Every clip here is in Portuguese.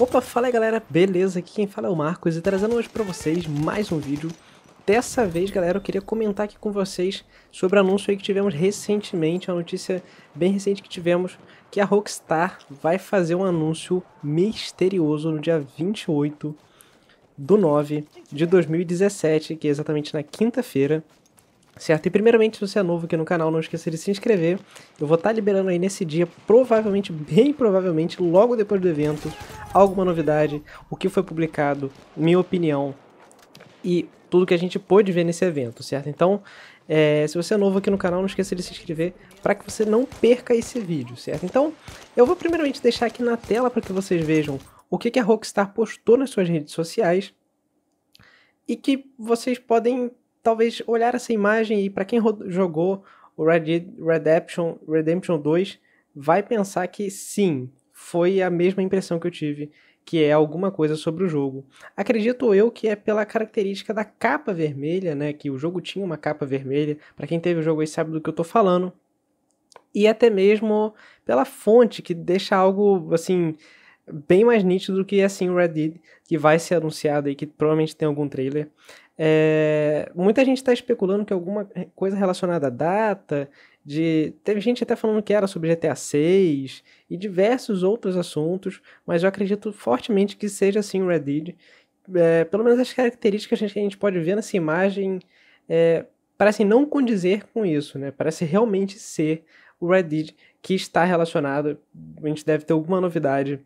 Opa, fala aí galera, beleza? Aqui quem fala é o Marcos e trazendo hoje para vocês mais um vídeo. Dessa vez, galera, eu queria comentar aqui com vocês sobre o anúncio que tivemos recentemente, uma notícia bem recente que tivemos, que a Rockstar vai fazer um anúncio misterioso no dia 28 do 9 de 2017, que é exatamente na quinta-feira, certo? E primeiramente, se você é novo aqui no canal, não esqueça de se inscrever. Eu vou estar tá liberando aí nesse dia, provavelmente, bem provavelmente, logo depois do evento, alguma novidade, o que foi publicado, minha opinião e tudo que a gente pôde ver nesse evento, certo? Então, é, se você é novo aqui no canal, não esqueça de se inscrever para que você não perca esse vídeo, certo? Então, eu vou primeiramente deixar aqui na tela para que vocês vejam o que, que a Rockstar postou nas suas redes sociais e que vocês podem talvez olhar essa imagem e para quem jogou o Red Dead Redemption, Redemption 2 vai pensar que sim, foi a mesma impressão que eu tive, que é alguma coisa sobre o jogo. Acredito eu que é pela característica da capa vermelha, né, que o jogo tinha uma capa vermelha. Para quem teve o jogo aí sabe do que eu tô falando. E até mesmo pela fonte que deixa algo assim bem mais nítido do que assim o Red Dead, que vai ser anunciado aí que provavelmente tem algum trailer. É, muita gente está especulando que alguma coisa relacionada à data, de teve gente até falando que era sobre GTA 6 e diversos outros assuntos, mas eu acredito fortemente que seja assim o Red Dead. É, pelo menos as características que a gente pode ver nessa imagem é, parecem não condizer com isso, né? Parece realmente ser o Red Dead que está relacionado. A gente deve ter alguma novidade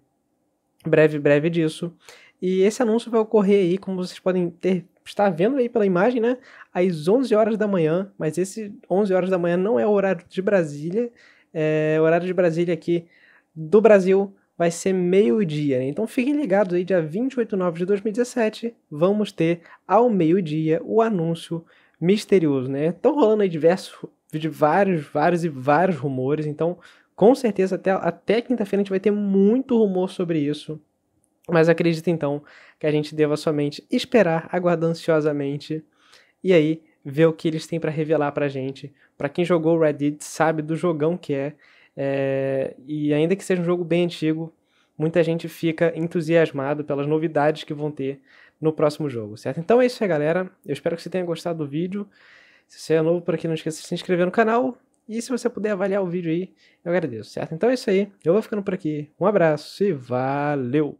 breve, breve disso. E esse anúncio vai ocorrer aí, como vocês podem ter está vendo aí pela imagem, né? Às 11 horas da manhã, mas esse 11 horas da manhã não é o horário de Brasília, é, o horário de Brasília aqui do Brasil vai ser meio-dia, né? Então fiquem ligados aí, dia 28 de nove de 2017, vamos ter ao meio-dia o anúncio misterioso, né? Estão rolando aí diversos, de vários, vários e vários rumores, então com certeza até, até quinta-feira a gente vai ter muito rumor sobre isso. Mas acredito então que a gente deva somente esperar, aguardar ansiosamente e aí ver o que eles têm para revelar para gente. Para quem jogou Reddit sabe do jogão que é, é, e ainda que seja um jogo bem antigo, muita gente fica entusiasmado pelas novidades que vão ter no próximo jogo, certo? Então é isso aí, galera. Eu espero que você tenha gostado do vídeo. Se você é novo por aqui, não esqueça de se inscrever no canal. E se você puder avaliar o vídeo aí, eu agradeço, certo? Então é isso aí. Eu vou ficando por aqui. Um abraço e valeu!